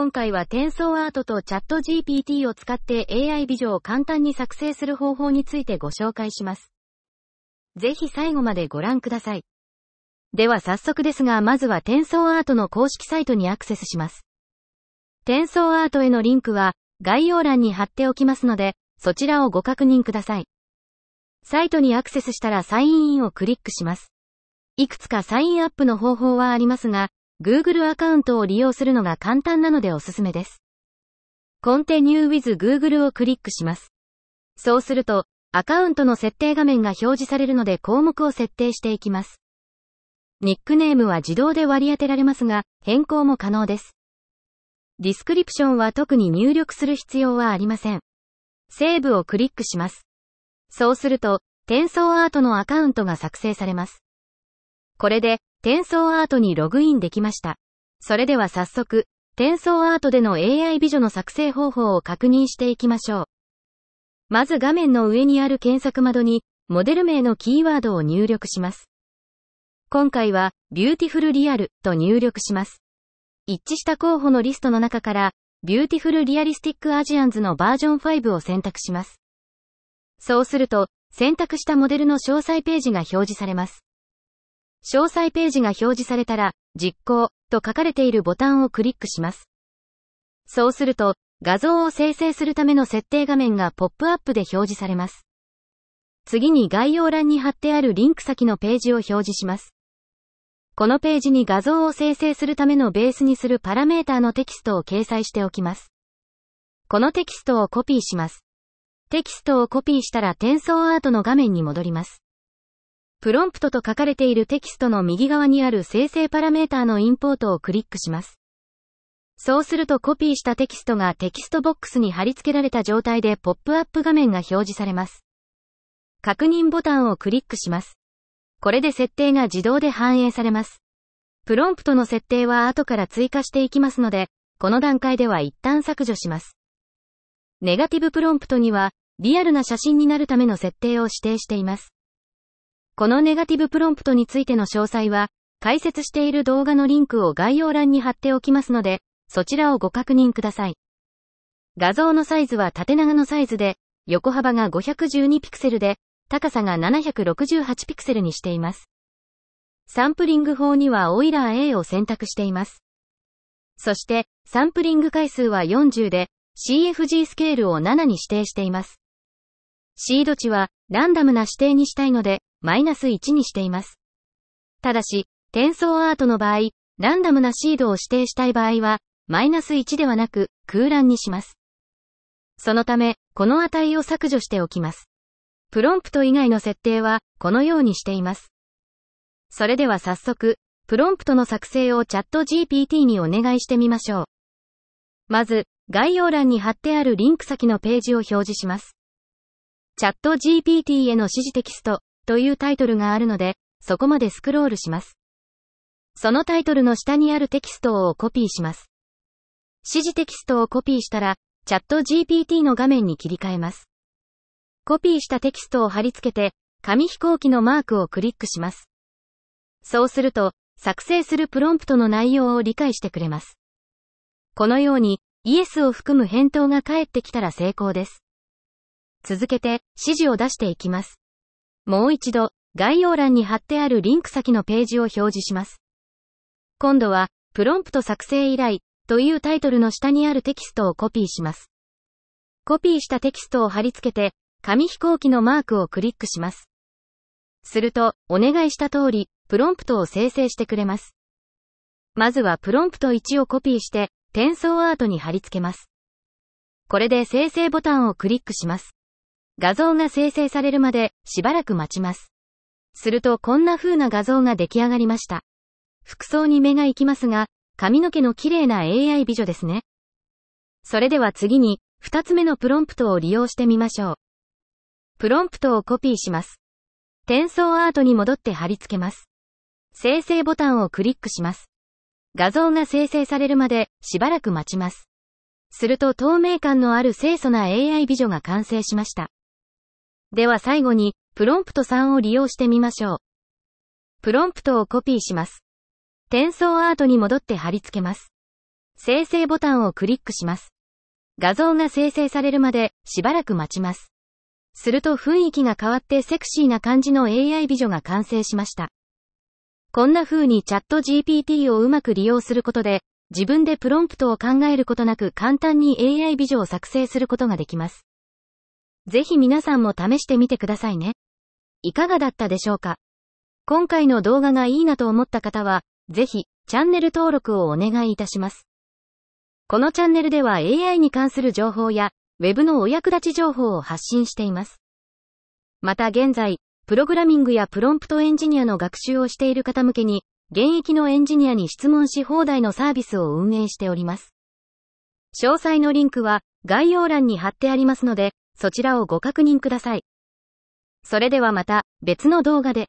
今回は転送アートとチャット GPT を使って AI ビョンを簡単に作成する方法についてご紹介します。ぜひ最後までご覧ください。では早速ですが、まずは転送アートの公式サイトにアクセスします。転送アートへのリンクは概要欄に貼っておきますので、そちらをご確認ください。サイトにアクセスしたらサインインをクリックします。いくつかサインアップの方法はありますが、Google アカウントを利用するのが簡単なのでおすすめです。Continue with Google をクリックします。そうすると、アカウントの設定画面が表示されるので項目を設定していきます。ニックネームは自動で割り当てられますが、変更も可能です。ディスクリプションは特に入力する必要はありません。セーブをクリックします。そうすると、転送アートのアカウントが作成されます。これで、転送アートにログインできました。それでは早速、転送アートでの AI 美女の作成方法を確認していきましょう。まず画面の上にある検索窓に、モデル名のキーワードを入力します。今回は、ビューティフルリアルと入力します。一致した候補のリストの中から、ビューティフルリアリスティックアジアンズのバージョン5を選択します。そうすると、選択したモデルの詳細ページが表示されます。詳細ページが表示されたら、実行と書かれているボタンをクリックします。そうすると、画像を生成するための設定画面がポップアップで表示されます。次に概要欄に貼ってあるリンク先のページを表示します。このページに画像を生成するためのベースにするパラメータのテキストを掲載しておきます。このテキストをコピーします。テキストをコピーしたら転送アートの画面に戻ります。プロンプトと書かれているテキストの右側にある生成パラメータのインポートをクリックします。そうするとコピーしたテキストがテキストボックスに貼り付けられた状態でポップアップ画面が表示されます。確認ボタンをクリックします。これで設定が自動で反映されます。プロンプトの設定は後から追加していきますので、この段階では一旦削除します。ネガティブプロンプトには、リアルな写真になるための設定を指定しています。このネガティブプロンプトについての詳細は、解説している動画のリンクを概要欄に貼っておきますので、そちらをご確認ください。画像のサイズは縦長のサイズで、横幅が512ピクセルで、高さが768ピクセルにしています。サンプリング法にはオイラー A を選択しています。そして、サンプリング回数は40で、CFG スケールを7に指定しています。シード値は、ランダムな指定にしたいので、マイナス1にしています。ただし、転送アートの場合、ランダムなシードを指定したい場合は、マイナス1ではなく、空欄にします。そのため、この値を削除しておきます。プロンプト以外の設定は、このようにしています。それでは早速、プロンプトの作成をチャット GPT にお願いしてみましょう。まず、概要欄に貼ってあるリンク先のページを表示します。チャット GPT への指示テキスト、というタイトルがあるので、そこまでスクロールします。そのタイトルの下にあるテキストをコピーします。指示テキストをコピーしたら、チャット GPT の画面に切り替えます。コピーしたテキストを貼り付けて、紙飛行機のマークをクリックします。そうすると、作成するプロンプトの内容を理解してくれます。このように、イエスを含む返答が返ってきたら成功です。続けて、指示を出していきます。もう一度、概要欄に貼ってあるリンク先のページを表示します。今度は、プロンプト作成依頼というタイトルの下にあるテキストをコピーします。コピーしたテキストを貼り付けて、紙飛行機のマークをクリックします。すると、お願いした通り、プロンプトを生成してくれます。まずはプロンプト1をコピーして、転送アートに貼り付けます。これで生成ボタンをクリックします。画像が生成されるまでしばらく待ちます。するとこんな風な画像が出来上がりました。服装に目が行きますが、髪の毛の綺麗な AI 美女ですね。それでは次に、二つ目のプロンプトを利用してみましょう。プロンプトをコピーします。転送アートに戻って貼り付けます。生成ボタンをクリックします。画像が生成されるまでしばらく待ちます。すると透明感のある清楚な AI 美女が完成しました。では最後に、プロンプト3を利用してみましょう。プロンプトをコピーします。転送アートに戻って貼り付けます。生成ボタンをクリックします。画像が生成されるまでしばらく待ちます。すると雰囲気が変わってセクシーな感じの AI 美女が完成しました。こんな風にチャット GPT をうまく利用することで、自分でプロンプトを考えることなく簡単に AI 美女を作成することができます。ぜひ皆さんも試してみてくださいね。いかがだったでしょうか今回の動画がいいなと思った方は、ぜひ、チャンネル登録をお願いいたします。このチャンネルでは AI に関する情報や、Web のお役立ち情報を発信しています。また現在、プログラミングやプロンプトエンジニアの学習をしている方向けに、現役のエンジニアに質問し放題のサービスを運営しております。詳細のリンクは概要欄に貼ってありますので、そちらをご確認ください。それではまた別の動画で。